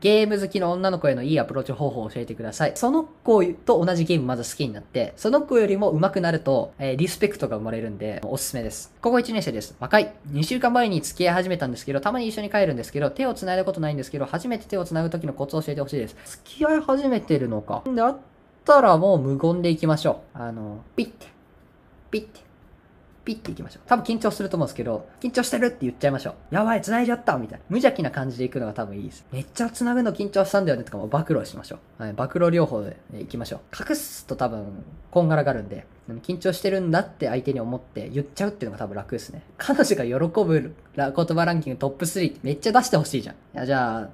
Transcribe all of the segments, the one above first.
ゲーム好きの女の子へのいいアプローチ方法を教えてください。その子と同じゲームまず好きになって、その子よりも上手くなると、えー、リスペクトが生まれるんで、おすすめです。高校1年生です。若い。2週間前に付き合い始めたんですけど、たまに一緒に帰るんですけど、手を繋いだことないんですけど、初めて手を繋ぐ時のコツを教えてほしいです。付き合い始めてるのか。だったらもう無言でいきましょう。あの、ピッて、ピッて、ピッていきましょう。多分緊張すると思うんですけど、緊張してるって言っちゃいましょう。やばい、繋いじゃったみたいな。無邪気な感じでいくのが多分いいです。めっちゃ繋ぐの緊張したんだよねとかも暴露しましょう。はい、暴露療法でいきましょう。隠すと多分、こんがらがるんで、緊張してるんだって相手に思って言っちゃうっていうのが多分楽ですね。彼女が喜ぶ言葉ランキングトップ3ってめっちゃ出してほしいじゃん。いや、じゃあ、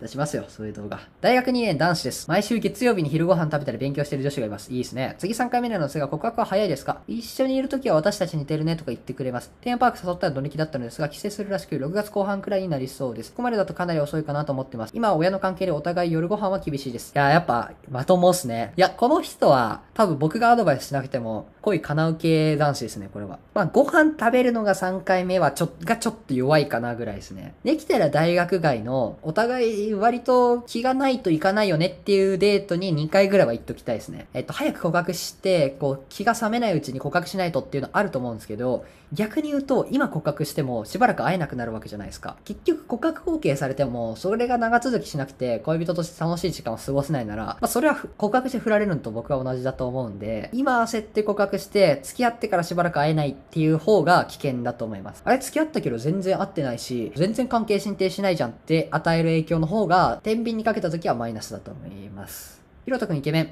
出しますよ、そういう動画。大学2年男子です。毎週月曜日に昼ご飯食べたり勉強してる女子がいます。いいですね。次3回目なのですが、告白は早いですか一緒にいる時は私たち似てるねとか言ってくれます。テーマパーク誘ったら土日だったのですが、帰省するらしく、6月後半くらいになりそうです。ここまでだとかなり遅いかなと思ってます。今親の関係でお互い夜ご飯は厳しいです。いや、やっぱ、まともっすね。いや、この人は、多分僕がアドバイスしなくても、濃いカナ系男子ですね、これは。まあ、ご飯食べるのが3回目は、ちょ、がちょっと弱いかなぐらいですね。できたら大学外の、お互い割と気がないといかないよねっていうデートに2回ぐらいは行っときたいですね。えっと、早く告白して、こう、気が冷めないうちに告白しないとっていうのあると思うんですけど、逆に言うと、今告白してもしばらく会えなくなるわけじゃないですか。結局告白後継されても、それが長続きしなくて、恋人として楽しい時間を過ごせないなら、まあ、それは告白して振られるのと僕は同じだと思うんで、今焦って告白して、付き合ってからしばらく会えないっていう方が危険だと思います。あれ、付き合ったけど全然会ってないし、全然関係進展しないじゃんって与える影響の方が、天秤にかけた時はマイナスだと思います。ひろとくんイケメン。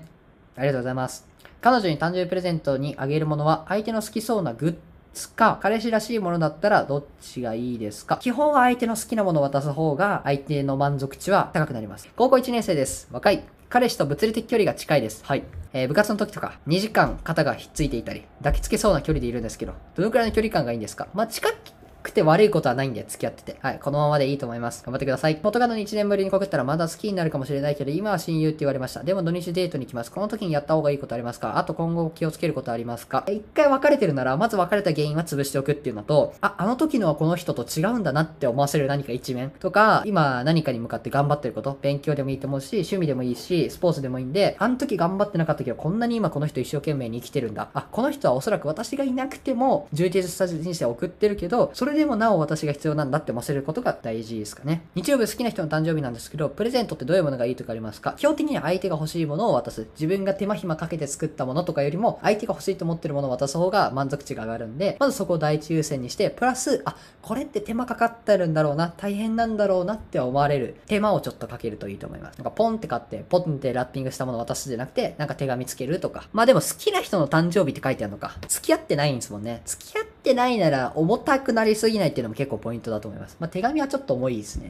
ありがとうございます。彼女に誕生日プレゼントにあげるものは、相手の好きそうなグッすか彼氏らしいものだったらどっちがいいですか基本は相手の好きなものを渡す方が相手の満足値は高くなります。高校1年生です。若い。彼氏と物理的距離が近いです。はい。えー、部活の時とか、2時間肩がひっついていたり、抱きつけそうな距離でいるんですけど、どのくらいの距離感がいいんですかまあ、近て悪いことはないんで、付き合ってて。はい、このままでいいと思います。頑張ってください。元カノに1年ぶりに告ったらまだ好きになるかもしれないけど、今は親友って言われました。でも土日デートに来ます。この時にやった方がいいことありますかあと今後気をつけることありますか一回別れてるなら、まず別れた原因は潰しておくっていうのと、あ、あの時のはこの人と違うんだなって思わせる何か一面とか、今何かに向かって頑張ってること、勉強でもいいと思うし、趣味でもいいし、スポーツでもいいんで、あの時頑張ってなかったけど、こんなに今この人一生懸命に生きてるんだ。あ、この人はおそらく私がいなくても充実した人生を送ってるけど、それででもなお私が必要なんだってわせることが大事ですかね。日曜日好きな人の誕生日なんですけど、プレゼントってどういうものがいいとかありますか基本的には相手が欲しいものを渡す。自分が手間暇かけて作ったものとかよりも、相手が欲しいと思ってるものを渡す方が満足値が上がるんで、まずそこを第一優先にして、プラス、あ、これって手間かかってるんだろうな、大変なんだろうなって思われる手間をちょっとかけるといいと思います。なんかポンって買って、ポンってラッピングしたものを渡すじゃなくて、なんか手紙つけるとか。まあでも好きな人の誕生日って書いてあるのか。付き合ってないんですもんね。付きってないなら重たくなりすぎないっていうのも結構ポイントだと思います。まあ、手紙はちょっと重いですね。